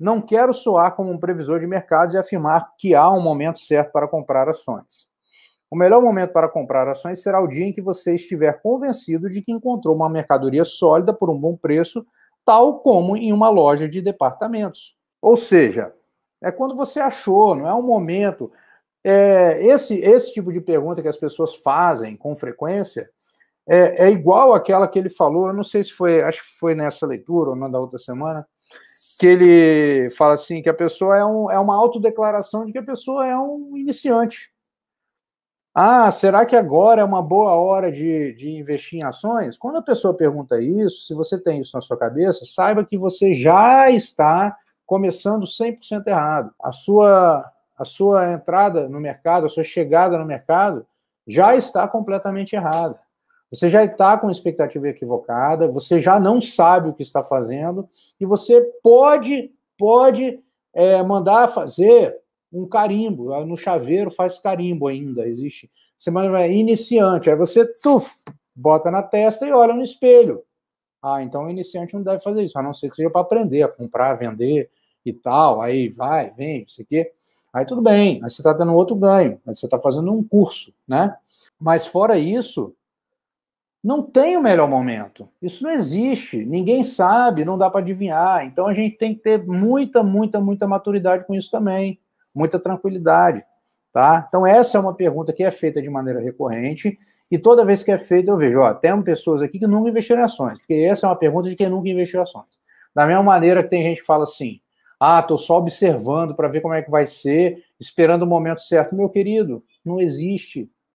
Não quero soar como um previsor de mercados e afirmar que há um momento certo para comprar ações. O melhor momento para comprar ações será o dia em que você estiver convencido de que encontrou uma mercadoria sólida por um bom preço, tal como em uma loja de departamentos. Ou seja, é quando você achou, não é um momento. É, esse, esse tipo de pergunta que as pessoas fazem com frequência é, é igual àquela que ele falou, eu não sei se foi, acho que foi nessa leitura ou na da outra semana, que ele fala assim que a pessoa é, um, é uma autodeclaração de que a pessoa é um iniciante. Ah, será que agora é uma boa hora de, de investir em ações? Quando a pessoa pergunta isso, se você tem isso na sua cabeça, saiba que você já está começando 100% errado. A sua, a sua entrada no mercado, a sua chegada no mercado já está completamente errada. Você já está com expectativa equivocada, você já não sabe o que está fazendo e você pode, pode é, mandar fazer um carimbo. Ah, no chaveiro faz carimbo ainda, existe. Você manda iniciante, aí você tuf, bota na testa e olha no espelho. Ah, então o iniciante não deve fazer isso, a não ser que seja para aprender a comprar, vender e tal. Aí vai, vem, isso aqui. Aí tudo bem, aí você está tendo outro ganho, aí você está fazendo um curso, né? Mas fora isso, não tem o melhor momento. Isso não existe. Ninguém sabe, não dá para adivinhar. Então a gente tem que ter muita, muita, muita maturidade com isso também, muita tranquilidade, tá? Então essa é uma pergunta que é feita de maneira recorrente e toda vez que é feita eu vejo, ó, tem pessoas aqui que nunca investiram em ações, porque essa é uma pergunta de quem nunca investiu em ações. Da mesma maneira que tem gente que fala assim: "Ah, tô só observando para ver como é que vai ser, esperando o momento certo". Meu querido, não existe.